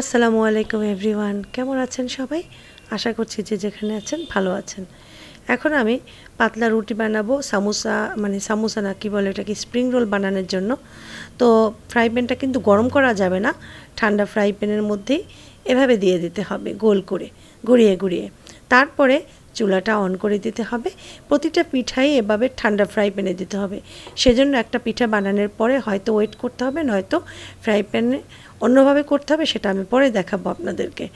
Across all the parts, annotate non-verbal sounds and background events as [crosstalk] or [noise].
আসসালামু আলাইকুম এভরিওয়ান কেমন আছেন সবাই আশা করছি যে যেখানে আছেন ভালো আছেন এখন আমি পাতলা রুটি বানাবো সামোসা মানে সামোসা না কি বলে এটাকে স্প্রিং রোল বানানোর জন্য তো ফ্রাই প্যানটা কিন্তু গরম করা যাবে না ঠান্ডা ফ্রাই প্যানের মধ্যেই এভাবে দিয়ে দিতে হবে গোল করে গড়িয়ে গড়িয়ে তারপরে চুলাটা অন করে দিতে হবে প্রতিটা পিঠাই এভাবে ঠান্ডা ফ্রাই প্যানে দিতে হবে সেজন্য একটা পিঠা বানানোর পরে হয়তো ওয়েট করতে হবে নয়তো ফ্রাই প্যানে অন্যভাবে করতে হবে সেটা আমি পরে দেখাবো আপনাদেরকে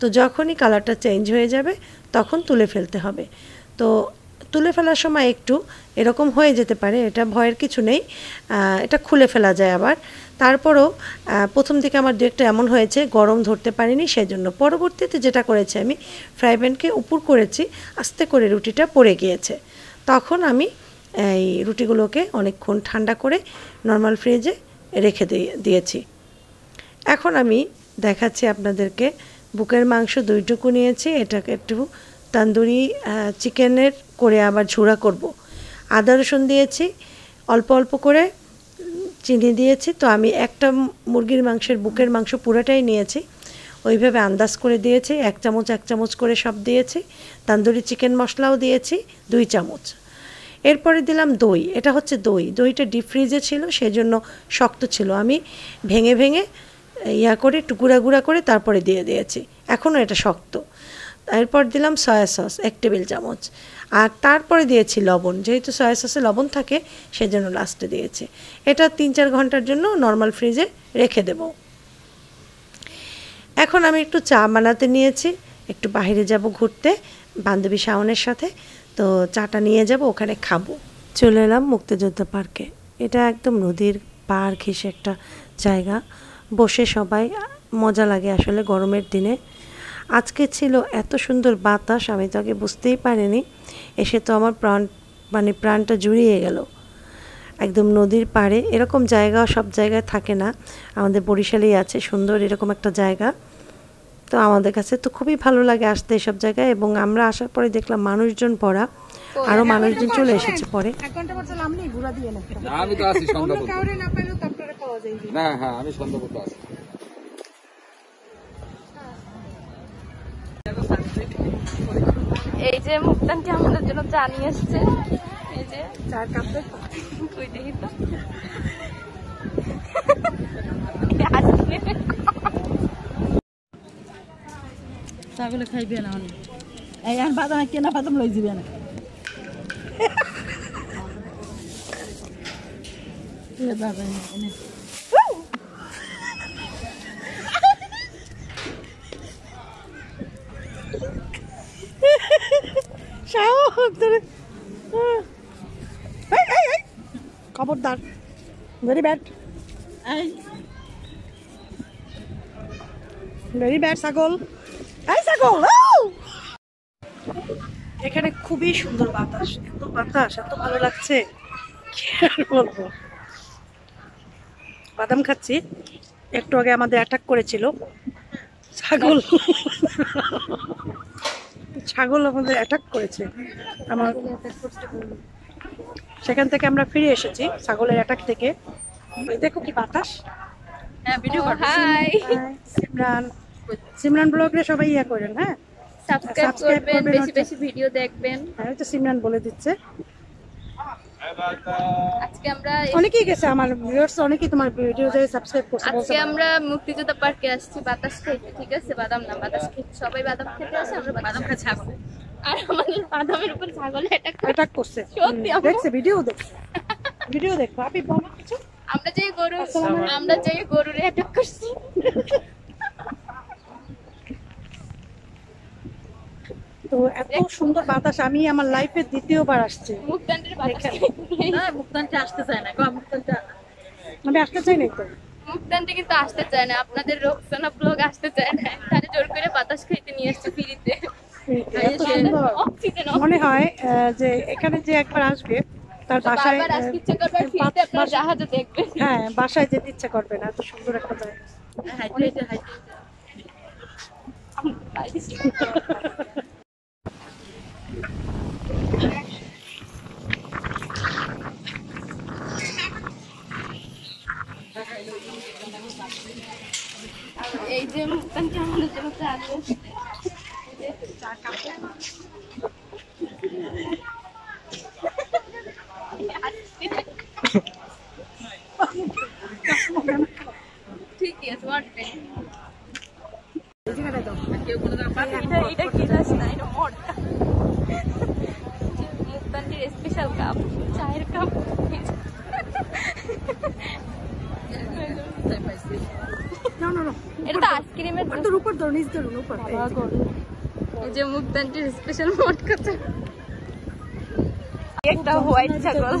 তো যখনই কালারটা চেঞ্জ হয়ে যাবে তখন তুলে ফেলতে হবে তো তুলে ফেলার সময় একটু এরকম হয়ে যেতে পারে এটা ভয়ের কিছু নেই এটা খুলে ফেলা যায় আবার তারপরও প্রথম দিকে আমার দু একটা এমন হয়েছে গরম ধরতে পারিনি সেই জন্য পরবর্তীতে যেটা করেছি আমি ফ্রাই প্যানকে উপর করেছি আস্তে করে রুটিটা পড়ে গিয়েছে তখন আমি এই রুটিগুলোকে অনেকক্ষণ ঠান্ডা করে নর্মাল ফ্রিজে রেখে দিয়েছি এখন আমি দেখাচ্ছি আপনাদেরকে বুকের মাংস দুইটুকু নিয়েছি এটাকে একটু তান্দুরি চিকেনের করে আবার ঝুড়া করব। আদা রসুন দিয়েছি অল্প অল্প করে চিনি দিয়েছি তো আমি একটা মুরগির মাংসের বুকের মাংস পুরাটাই নিয়েছি ওইভাবে আন্দাজ করে দিয়েছি এক চামচ এক চামচ করে সব দিয়েছি তান্দুরি চিকেন মশলাও দিয়েছি দুই চামচ এরপরে দিলাম দই এটা হচ্ছে দই দইটা ডিপ ফ্রিজে ছিল সেই জন্য শক্ত ছিল আমি ভেঙে ভেঙে ইয়া করে টুকুরা গুঁড়া করে তারপরে দিয়ে দিয়েছি এখনও এটা শক্ত এরপর দিলাম সয়া সস এক টেবিল চামচ আর তারপরে দিয়েছি লবণ যেহেতু সয়া সসে লবণ থাকে সেজন্য লাস্টে দিয়েছি এটা তিন চার ঘন্টার জন্য নর্মাল ফ্রিজে রেখে দেব এখন আমি একটু চা বানাতে নিয়েছি একটু বাহিরে যাব ঘুরতে বান্ধবী শাওনের সাথে তো চাটা নিয়ে যাব ওখানে খাবো চলে এলাম মুক্তিযোদ্ধা পার্কে এটা একদম নদীর পার্ক হিসেবে একটা জায়গা বসে সবাই মজা লাগে আসলে গরমের দিনে আজকে ছিল এত সুন্দর বাতাস আমি তো আগে বুঝতেই পারিনি এসে তো আমার প্রাণ মানে প্রাণটা জুড়িয়ে গেল একদম নদীর পাড়ে এরকম জায়গা সব জায়গায় থাকে না আমাদের বরিশালেই আছে সুন্দর এরকম একটা জায়গা তো আমাদের কাছে তো খুবই ভালো লাগে আসতে এসব জায়গায় এবং আমরা আসার পরে দেখলাম মানুষজন পড়া আরো মানুষজন চলে এসেছে পরে আমি তো আছি সন্ধ্যা না হ্যাঁ, হ্যাঁ আমি সন্ধ্যা আছি এই যে মুক্তানটি আমাদের জন্য চা নিয়ে এসছে এই যে চার কাপে কই দেখি তো খাইবে না অনেক এই আর বাদাম কেনা বাদাম লই যাবে না খবরদার ভেরি ব্যাড ভেরি ব্যাড ছাগল এই ছাগল এখানে খুবই সুন্দর বাতাস এত বাতাস এত ভালো লাগছে কি আর বলবো বাদাম খাচ্ছি একটু আগে আমাদের অ্যাটাক করেছিল ছাগল ছাগল আমাদের অ্যাটাক করেছে আমার সেখান থেকে আমরা ফিরে এসেছি ছাগলের অ্যাটাক থেকে দেখো কি বাতাস হ্যাঁ video oh, hi Simran Simran ব্লগরে সবাই ইয়া করেন হ্যাঁ সাবস্ক্রাইব করবেন বেশি বেশি ভিডিও দেখবেন হ্যাঁ তো সিমরান বলে দিচ্ছে আজকে আমরা অনেকেই অনেকেই তোমার ভিডিও যে আজকে আমরা মুক্তিযোদ্ধা পার্কে আসছি বাতাস খেতে ঠিক আছে বাদাম না বাতাস সবাই বাদাম আমরা ছাগল আর আমাদের বাদামের উপর সত্যি ভিডিও ভিডিও দেখো আমরা যে গরু আমরা যে গরুর করছি তো এত সুন্দর বাতাস আমি আমার লাইফে দ্বিতীয়বার আসছে মুক্তানটা আসতে চায় না আমি আসতে চাই না তো আসতে চায় না আপনাদের আসতে চায় না জোর করে বাতাস নিয়ে মনে হয় যে এখানে যে একবার আসবে তার আচ্ছা, বাসায় হ্যাঁ বাসায় যেতে ইচ্ছা করবে না এত সুন্দর একটা জায়গা হ্যাঁ, [laughs] এই যে মুক্তান কেমন হচ্ছে হচ্ছে আছে ঠিকই আছে কোনো এই যে মুক্তানটির স্পেশাল মোট কথা একটা হোয়াইট ছাগল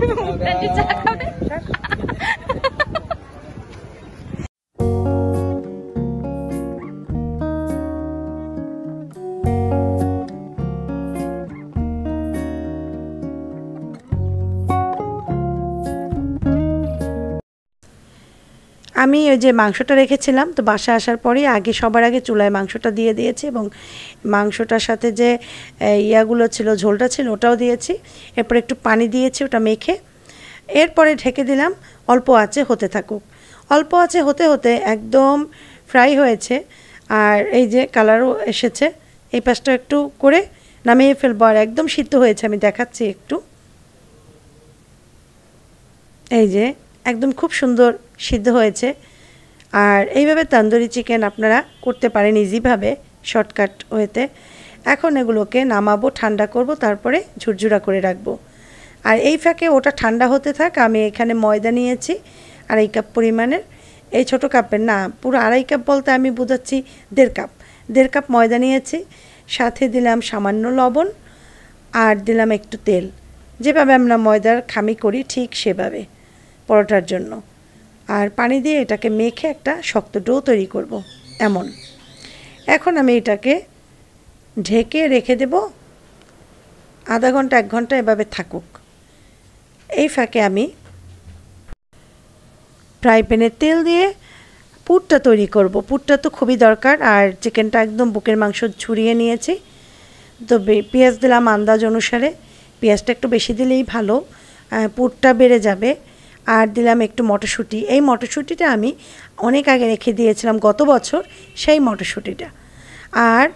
মুক্তানটি চাকা আমি ওই যে মাংসটা রেখেছিলাম তো বাসা আসার পরে আগে সবার আগে চুলায় মাংসটা দিয়ে দিয়েছি এবং মাংসটার সাথে যে ইয়াগুলো ছিল ঝোলটা ছিল ওটাও দিয়েছি এরপর একটু পানি দিয়েছি ওটা মেখে এরপরে ঢেকে দিলাম অল্প আছে হতে থাকুক অল্প আছে হতে হতে একদম ফ্রাই হয়েছে আর এই যে কালারও এসেছে এই পাশটা একটু করে নামিয়ে ফেলবো আর একদম সিদ্ধ হয়েছে আমি দেখাচ্ছি একটু এই যে একদম খুব সুন্দর সিদ্ধ হয়েছে আর এইভাবে তন্দুরি চিকেন আপনারা করতে পারেন ইজিভাবে শর্টকাট হয়েতে এখন এগুলোকে নামাবো ঠান্ডা করব তারপরে ঝুরঝুরা করে রাখবো আর এই ফাঁকে ওটা ঠান্ডা হতে থাক আমি এখানে ময়দা নিয়েছি আড়াই কাপ পরিমাণের এই ছোট কাপের না পুরো আড়াই কাপ বলতে আমি বোঝাচ্ছি দেড় কাপ দেড় কাপ ময়দা নিয়েছি সাথে দিলাম সামান্য লবণ আর দিলাম একটু তেল যেভাবে আমরা ময়দার খামি করি ঠিক সেভাবে পরোটার জন্য আর পানি দিয়ে এটাকে মেখে একটা শক্ত ডো তৈরি করব এমন এখন আমি এটাকে ঢেকে রেখে দেব আধা ঘন্টা এক ঘন্টা এভাবে থাকুক এই ফাঁকে আমি ফ্রাই প্যানে তেল দিয়ে পুরটা তৈরি করব পুরটা তো খুবই দরকার আর চিকেনটা একদম বুকের মাংস ছুরিয়ে নিয়েছি তো পেঁয়াজ দিলাম আন্দাজ অনুসারে পেঁয়াজটা একটু বেশি দিলেই ভালো পুরটা বেড়ে যাবে আর দিলাম একটু মটরশুঁটি এই মটরশুঁটিটা আমি অনেক আগে রেখে দিয়েছিলাম গত বছর সেই মটরশুঁটিটা আর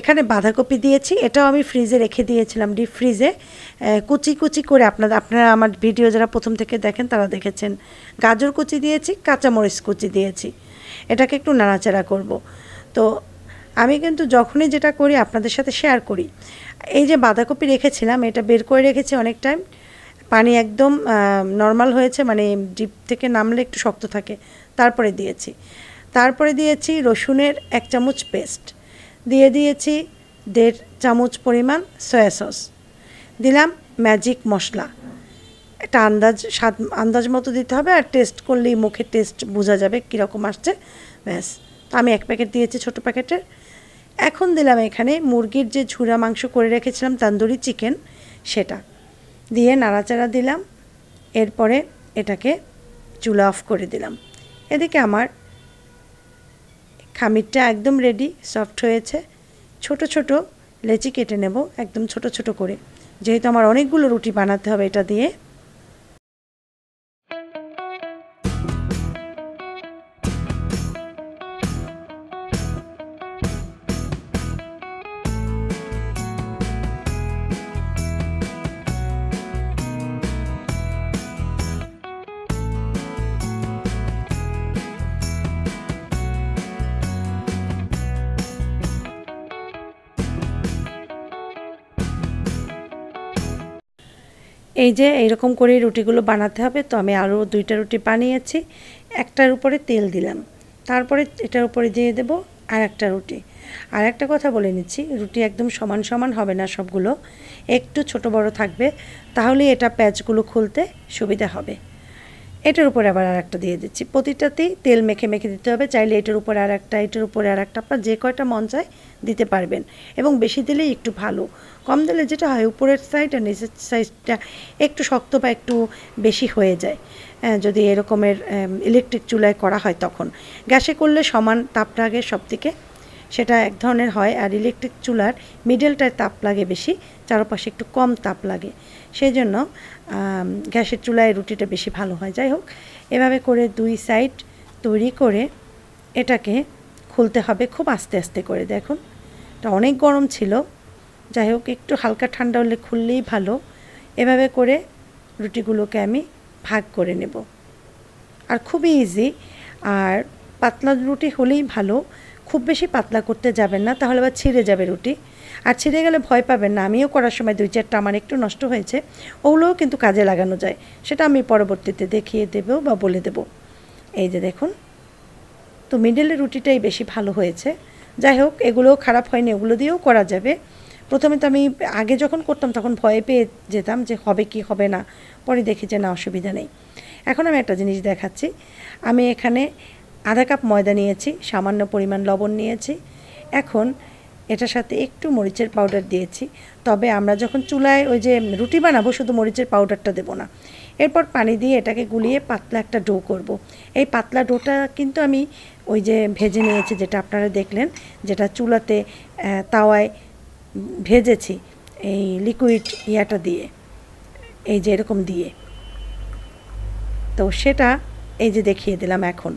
এখানে বাঁধাকপি দিয়েছি এটাও আমি ফ্রিজে রেখে দিয়েছিলাম ডিপ ফ্রিজে কুচি কুচি করে আপনাদের আপনারা আমার ভিডিও যারা প্রথম থেকে দেখেন তারা দেখেছেন গাজর কুচি দিয়েছি কাঁচামরিচ কুচি দিয়েছি এটাকে একটু নাড়াচাড়া করব তো আমি কিন্তু যখনই যেটা করি আপনাদের সাথে শেয়ার করি এই যে বাঁধাকপি রেখেছিলাম এটা বের করে রেখেছি অনেক টাইম পানি একদম নর্মাল হয়েছে মানে ডিপ থেকে নামলে একটু শক্ত থাকে তারপরে দিয়েছি তারপরে দিয়েছি রসুনের এক চামচ পেস্ট দিয়ে দিয়েছি দেড় চামচ পরিমাণ সয়া সস দিলাম ম্যাজিক মশলা একটা আন্দাজ স্বাদ আন্দাজ মতো দিতে হবে আর টেস্ট করলেই মুখে টেস্ট বোঝা যাবে কীরকম আসছে ব্যাস তো আমি এক প্যাকেট দিয়েছি ছোট প্যাকেটের এখন দিলাম এখানে মুরগির যে ঝুরা মাংস করে রেখেছিলাম তান্দুরি চিকেন সেটা দিয়ে নাড়াচাড়া দিলাম এরপরে এটাকে চুলা অফ করে দিলাম এদিকে আমার খামিরটা একদম রেডি সফট হয়েছে ছোট ছোট লেচি কেটে নেব একদম ছোট ছোট করে যেহেতু আমার অনেকগুলো রুটি বানাতে হবে এটা দিয়ে এই যে এইরকম করে রুটিগুলো বানাতে হবে তো আমি আরও দুইটা রুটি বানিয়েছি একটার উপরে তেল দিলাম তারপরে এটার উপরে দিয়ে দেব আর একটা রুটি আর একটা কথা বলে নিচ্ছি রুটি একদম সমান সমান হবে না সবগুলো একটু ছোট বড় থাকবে তাহলে এটা প্যাচগুলো খুলতে সুবিধা হবে এটার উপরে আবার আর একটা দিয়ে দিচ্ছি প্রতিটাতেই তেল মেখে মেখে দিতে হবে চাইলে এটার উপরে আর একটা এটার উপরে আর একটা আপনার যে কয়টা মন চায় দিতে পারবেন এবং বেশি দিলেই একটু ভালো কম দিলে যেটা হয় উপরের সাইড আর নিচের সাইজটা একটু শক্ত বা একটু বেশি হয়ে যায় যদি এরকমের ইলেকট্রিক চুলায় করা হয় তখন গ্যাসে করলে সমান তাপ লাগে সব দিকে সেটা এক ধরনের হয় আর ইলেকট্রিক চুলার মিডলটায় তাপ লাগে বেশি চারপাশে একটু কম তাপ লাগে সেই জন্য গ্যাসের চুলায় রুটিটা বেশি ভালো হয় যাই হোক এভাবে করে দুই সাইড তৈরি করে এটাকে খুলতে হবে খুব আস্তে আস্তে করে দেখুন এটা অনেক গরম ছিল যাই হোক একটু হালকা ঠান্ডা হলে খুললেই ভালো এভাবে করে রুটিগুলোকে আমি ভাগ করে নেব আর খুবই ইজি আর পাতলা রুটি হলেই ভালো খুব বেশি পাতলা করতে যাবেন না তাহলে আবার ছিঁড়ে যাবে রুটি আর ছিঁড়ে গেলে ভয় পাবেন না আমিও করার সময় দুই চারটা আমার একটু নষ্ট হয়েছে ওগুলোও কিন্তু কাজে লাগানো যায় সেটা আমি পরবর্তীতে দেখিয়ে দেবো বা বলে দেব এই যে দেখুন তো মিডেলের রুটিটাই বেশি ভালো হয়েছে যাই হোক এগুলোও খারাপ হয়নি এগুলো দিয়েও করা যাবে প্রথমে তো আমি আগে যখন করতাম তখন ভয়ে পেয়ে যেতাম যে হবে কি হবে না পরে দেখি যে না অসুবিধা নেই এখন আমি একটা জিনিস দেখাচ্ছি আমি এখানে আধা কাপ ময়দা নিয়েছি সামান্য পরিমাণ লবণ নিয়েছি এখন এটার সাথে একটু মরিচের পাউডার দিয়েছি তবে আমরা যখন চুলায় ওই যে রুটি বানাবো শুধু মরিচের পাউডারটা দেবো না এরপর পানি দিয়ে এটাকে গুলিয়ে পাতলা একটা ডো করব। এই পাতলা ডোটা কিন্তু আমি ওই যে ভেজে নিয়েছি যেটা আপনারা দেখলেন যেটা চুলাতে তাওয়ায় ভেজেছি এই লিকুইড ইয়াটা দিয়ে এই যে এরকম দিয়ে তো সেটা এই যে দেখিয়ে দিলাম এখন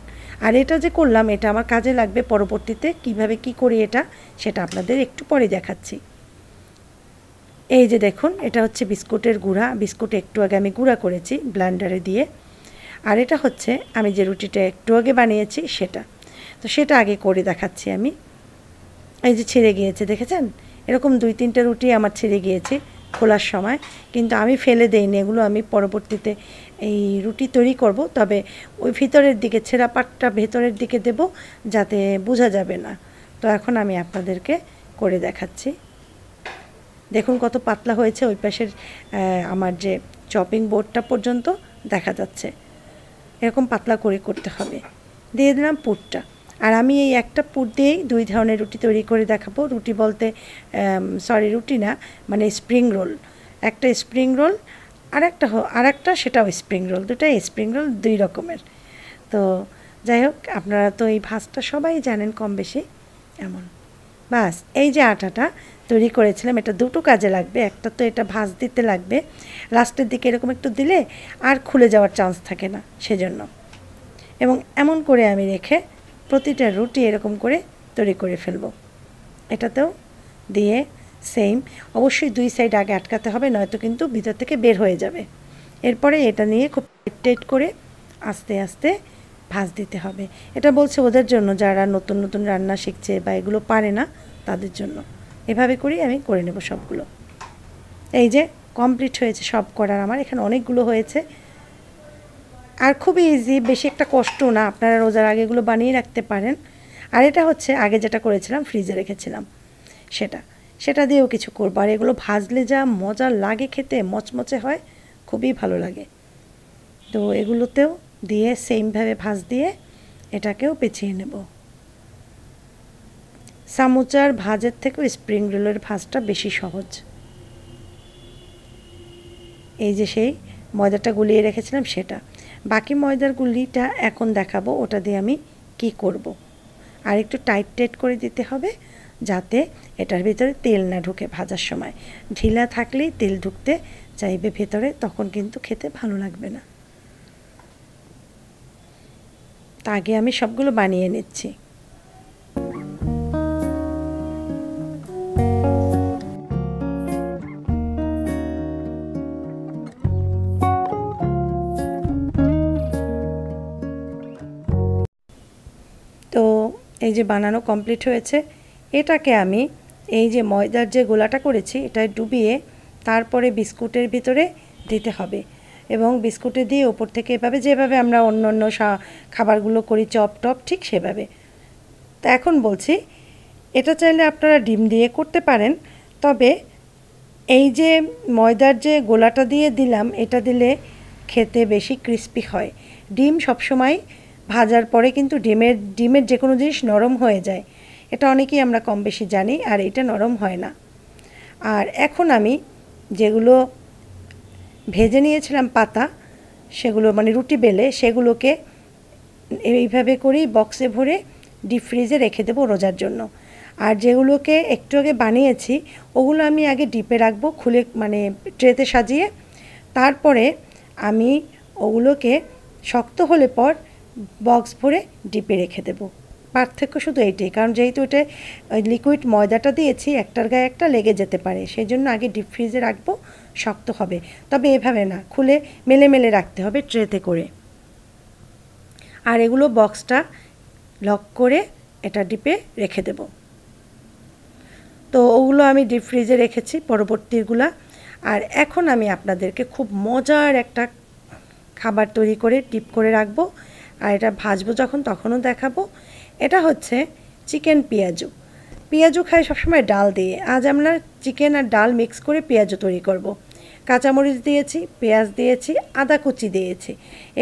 আর এটা যে করলাম এটা আমার কাজে লাগবে পরবর্তীতে কিভাবে কি করি এটা সেটা আপনাদের একটু পরে দেখাচ্ছি এই যে দেখুন এটা হচ্ছে বিস্কুটের গুঁড়া বিস্কুট একটু আগে আমি গুঁড়া করেছি ব্লান্ডারে দিয়ে আর এটা হচ্ছে আমি যে রুটিটা একটু আগে বানিয়েছি সেটা তো সেটা আগে করে দেখাচ্ছি আমি এই যে ছিঁড়ে গিয়েছে দেখেছেন এরকম দুই তিনটা রুটি আমার ছিঁড়ে গিয়েছে খোলার সময় কিন্তু আমি ফেলে দেইনি এগুলো আমি পরবর্তীতে এই রুটি তৈরি করব তবে ওই ভিতরের দিকে ছেঁড়া পাটটা ভেতরের দিকে দেব যাতে বোঝা যাবে না তো এখন আমি আপনাদেরকে করে দেখাচ্ছি দেখুন কত পাতলা হয়েছে ওই পাশের আমার যে চপিং বোর্ডটা পর্যন্ত দেখা যাচ্ছে এরকম পাতলা করে করতে হবে দিয়ে দিলাম পুরটা আর আমি এই একটা পুর দিয়েই দুই ধরনের রুটি তৈরি করে দেখাবো রুটি বলতে সরি রুটি না মানে স্প্রিং রোল একটা স্প্রিং রোল আরেকটা আরেকটা সেটাও স্প্রিং রোল দুটাই স্প্রিং রোল দুই রকমের তো যাই হোক আপনারা তো এই ভাজটা সবাই জানেন কম বেশি এমন বাস এই যে আটাটা তৈরি করেছিলাম এটা দুটো কাজে লাগবে একটা তো এটা ভাজ দিতে লাগবে লাস্টের দিকে এরকম একটু দিলে আর খুলে যাওয়ার চান্স থাকে না সেজন্য এবং এমন করে আমি রেখে প্রতিটা রুটি এরকম করে তৈরি করে ফেলব এটাতেও দিয়ে সেম অবশ্যই দুই সাইড আগে আটকাতে হবে নয়তো কিন্তু ভিতর থেকে বের হয়ে যাবে এরপরে এটা নিয়ে খুব টাইট করে আস্তে আস্তে ভাজ দিতে হবে এটা বলছে ওদের জন্য যারা নতুন নতুন রান্না শিখছে বা এগুলো পারে না তাদের জন্য এভাবে করেই আমি করে নেব সবগুলো এই যে কমপ্লিট হয়েছে সব করার আমার এখানে অনেকগুলো হয়েছে আর খুবই ইজি বেশি একটা কষ্ট না আপনারা রোজার আগেগুলো বানিয়ে রাখতে পারেন আর এটা হচ্ছে আগে যেটা করেছিলাম ফ্রিজে রেখেছিলাম সেটা সেটা দিয়েও কিছু করবো আর এগুলো ভাজলে যা মজা লাগে খেতে মচমচে হয় খুবই ভালো লাগে তো এগুলোতেও দিয়ে সেমভাবে ভাজ দিয়ে এটাকেও পেঁচিয়ে নেব সামুচার ভাজের থেকেও স্প্রিং রোলের ভাজটা বেশি সহজ এই যে সেই ময়দাটা গুলিয়ে রেখেছিলাম সেটা বাকি ময়দার গুলিটা এখন দেখাবো ওটা দিয়ে আমি কি করব। আর একটু টাইট টাইট করে দিতে হবে যাতে এটার ভিতরে তেল না ঢুকে ভাজার সময় ঢিলা থাকলেই তেল ঢুকতে চাইবে ভেতরে তখন কিন্তু খেতে ভালো লাগবে না তা আগে আমি সবগুলো বানিয়ে নিচ্ছি এই যে বানানো কমপ্লিট হয়েছে এটাকে আমি এই যে ময়দার যে গোলাটা করেছি এটা ডুবিয়ে তারপরে বিস্কুটের ভিতরে দিতে হবে এবং বিস্কুটে দিয়ে ওপর থেকে এভাবে যেভাবে আমরা অন্য অন্য খাবারগুলো করি চপ টপ ঠিক সেভাবে তা এখন বলছি এটা চাইলে আপনারা ডিম দিয়ে করতে পারেন তবে এই যে ময়দার যে গোলাটা দিয়ে দিলাম এটা দিলে খেতে বেশি ক্রিস্পি হয় ডিম সবসময় ভাজার পরে কিন্তু ডিমের ডিমের যে কোনো জিনিস নরম হয়ে যায় এটা অনেকেই আমরা কম বেশি জানি আর এটা নরম হয় না আর এখন আমি যেগুলো ভেজে নিয়েছিলাম পাতা সেগুলো মানে রুটি বেলে সেগুলোকে এইভাবে করেই বক্সে ভরে ডিপ ফ্রিজে রেখে দেবো রোজার জন্য আর যেগুলোকে একটু আগে বানিয়েছি ওগুলো আমি আগে ডিপে রাখবো খুলে মানে ট্রেতে সাজিয়ে তারপরে আমি ওগুলোকে শক্ত হলে পর বক্স ভরে ডিপে রেখে দেবো পার্থক্য শুধু এইটাই কারণ যেহেতু এটা লিকুইড ময়দাটা দিয়েছি একটার গায়ে একটা লেগে যেতে পারে সেই জন্য আগে ডিপ ফ্রিজে রাখবো শক্ত হবে তবে এভাবে না খুলে মেলে মেলে রাখতে হবে ট্রেতে করে আর এগুলো বক্সটা লক করে এটা ডিপে রেখে দেব তো ওগুলো আমি ডিপ ফ্রিজে রেখেছি পরবর্তীগুলা আর এখন আমি আপনাদেরকে খুব মজার একটা খাবার তৈরি করে ডিপ করে রাখবো আর এটা ভাজবো যখন তখনও দেখাবো এটা হচ্ছে চিকেন পেঁয়াজু পেঁয়াজু খাই সবসময় ডাল দিয়ে আজ আমরা চিকেন আর ডাল মিক্স করে পেঁয়াজু তৈরি করব। কাঁচামরিচ দিয়েছি পেঁয়াজ দিয়েছি আদা কুচি দিয়েছি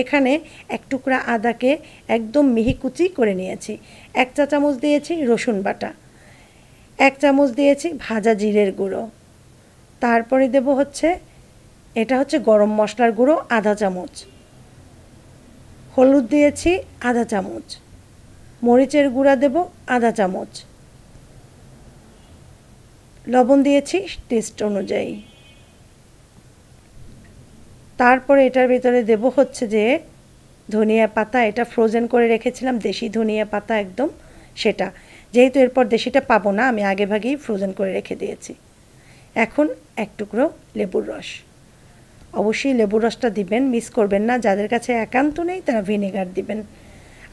এখানে এক টুকরা আদাকে একদম মিহি কুচি করে নিয়েছি এক চা চামচ দিয়েছি রসুন বাটা এক চামচ দিয়েছি ভাজা জিরের গুঁড়ো তারপরে দেব হচ্ছে এটা হচ্ছে গরম মশলার গুঁড়ো আধা চামচ হলুদ দিয়েছি আধা চামচ মরিচের গুঁড়া দেব আধা চামচ লবণ দিয়েছি টেস্ট অনুযায়ী তারপরে এটার ভিতরে দেব হচ্ছে যে ধনিয়া পাতা এটা ফ্রোজেন করে রেখেছিলাম দেশি ধনিয়া পাতা একদম সেটা যেহেতু এরপর দেশিটা পাবো না আমি আগে ভাগেই ফ্রোজেন করে রেখে দিয়েছি এখন এক টুকরো লেবুর রস অবশ্যই লেবুর রসটা দিবেন মিস করবেন না যাদের কাছে একান্ত নেই তারা ভিনেগার দিবেন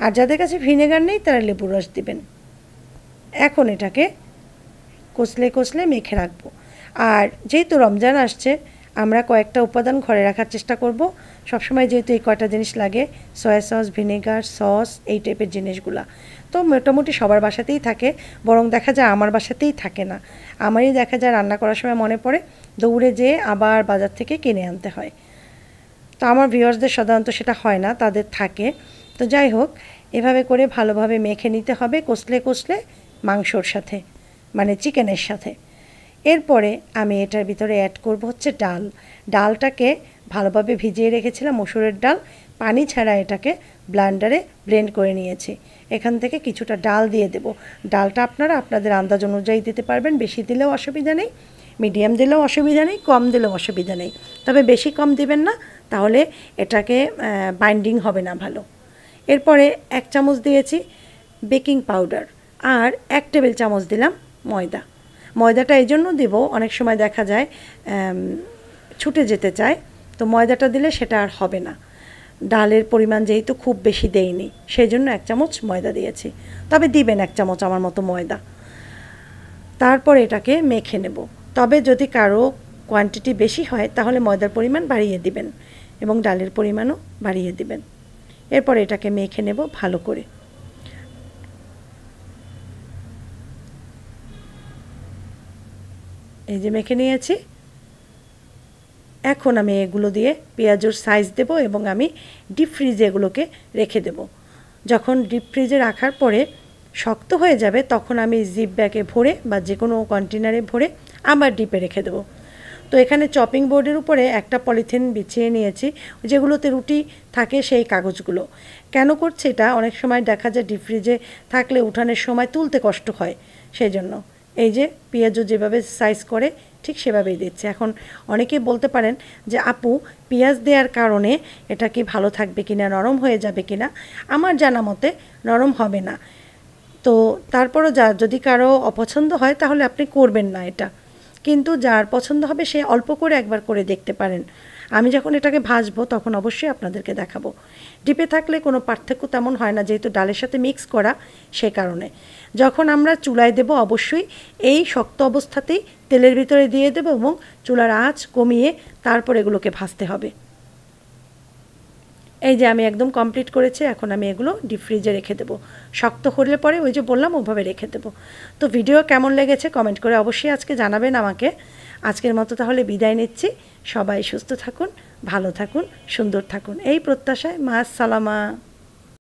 আর যাদের কাছে ভিনেগার নেই তারা লেবুর রস দেবেন এখন এটাকে কষলে কষলে মেখে রাখবো আর যেহেতু রমজান আসছে আমরা কয়েকটা উপাদান ঘরে রাখার চেষ্টা করব সবসময় যেহেতু এই কয়টা জিনিস লাগে সয়া সস ভিনেগার সস এই টাইপের জিনিসগুলা তো মোটামুটি সবার বাসাতেই থাকে বরং দেখা যায় আমার বাসাতেই থাকে না আমারই দেখা যায় রান্না করার সময় মনে পড়ে দৌড়ে যেয়ে আবার বাজার থেকে কিনে আনতে হয় তো আমার ভিউয়ার্সদের সাধারণত সেটা হয় না তাদের থাকে তো যাই হোক এভাবে করে ভালোভাবে মেখে নিতে হবে কষলে কষলে মাংসর সাথে মানে চিকেনের সাথে এরপরে আমি এটার ভিতরে অ্যাড করব হচ্ছে ডাল ডালটাকে ভালোভাবে ভিজিয়ে রেখেছিলাম মসুরের ডাল পানি ছাড়া এটাকে ব্লান্ডারে ব্লেন্ড করে নিয়েছি এখান থেকে কিছুটা ডাল দিয়ে দেব ডালটা আপনারা আপনাদের আন্দাজ অনুযায়ী দিতে পারবেন বেশি দিলেও অসুবিধা নেই মিডিয়াম দিলেও অসুবিধা নেই কম দিলেও অসুবিধা নেই তবে বেশি কম দিবেন না তাহলে এটাকে বাইন্ডিং হবে না ভালো এরপরে এক চামচ দিয়েছি বেকিং পাউডার আর এক টেবিল চামচ দিলাম ময়দা ময়দাটা এই জন্য দেবো অনেক সময় দেখা যায় ছুটে যেতে চায় তো ময়দাটা দিলে সেটা আর হবে না ডালের পরিমাণ যেহেতু খুব বেশি দেইনি সেই জন্য এক চামচ ময়দা দিয়েছি তবে দিবেন এক চামচ আমার মতো ময়দা তারপর এটাকে মেখে নেব তবে যদি কারো কোয়ান্টিটি বেশি হয় তাহলে ময়দার পরিমাণ বাড়িয়ে দিবেন এবং ডালের পরিমাণও বাড়িয়ে দিবেন এরপর এটাকে মেখে নেব ভালো করে এই যে মেখে নিয়েছি এখন আমি এগুলো দিয়ে পেঁয়াজোর সাইজ দেব এবং আমি ডিপ ফ্রিজে এগুলোকে রেখে দেব যখন ডিপ ফ্রিজে রাখার পরে শক্ত হয়ে যাবে তখন আমি জিপ ব্যাগে ভরে বা যে কোনো কন্টেনারে ভরে আবার ডিপে রেখে দেবো তো এখানে চপিং বোর্ডের উপরে একটা পলিথিন বিছিয়ে নিয়েছি যেগুলোতে রুটি থাকে সেই কাগজগুলো কেন করছে এটা অনেক সময় দেখা যায় ডিপ ফ্রিজে থাকলে উঠানের সময় তুলতে কষ্ট হয় সেই জন্য এই যে পেঁয়াজও যেভাবে সাইজ করে ঠিক সেভাবেই দিচ্ছে এখন অনেকে বলতে পারেন যে আপু পেঁয়াজ দেওয়ার কারণে এটা কি ভালো থাকবে কি না নরম হয়ে যাবে কি না আমার জানা মতে নরম হবে না তো তারপরও যা যদি কারো অপছন্দ হয় তাহলে আপনি করবেন না এটা কিন্তু যার পছন্দ হবে সে অল্প করে একবার করে দেখতে পারেন আমি যখন এটাকে ভাজবো তখন অবশ্যই আপনাদেরকে দেখাবো ডিপে থাকলে কোনো পার্থক্য তেমন হয় না যেহেতু ডালের সাথে মিক্স করা সে কারণে যখন আমরা চুলায় দেব অবশ্যই এই শক্ত অবস্থাতেই তেলের ভিতরে দিয়ে দেবো এবং চুলার আঁচ কমিয়ে তারপর এগুলোকে ভাজতে হবে এই যে আমি একদম কমপ্লিট করেছি এখন আমি এগুলো ডিপ ফ্রিজে রেখে দেবো শক্ত করলে পরে ওই যে বললাম ওভাবে রেখে দেবো তো ভিডিও কেমন লেগেছে কমেন্ট করে অবশ্যই আজকে জানাবেন আমাকে আজকের মতো তাহলে বিদায় নিচ্ছি সবাই সুস্থ থাকুন ভালো থাকুন সুন্দর থাকুন এই প্রত্যাশায় মা সালামা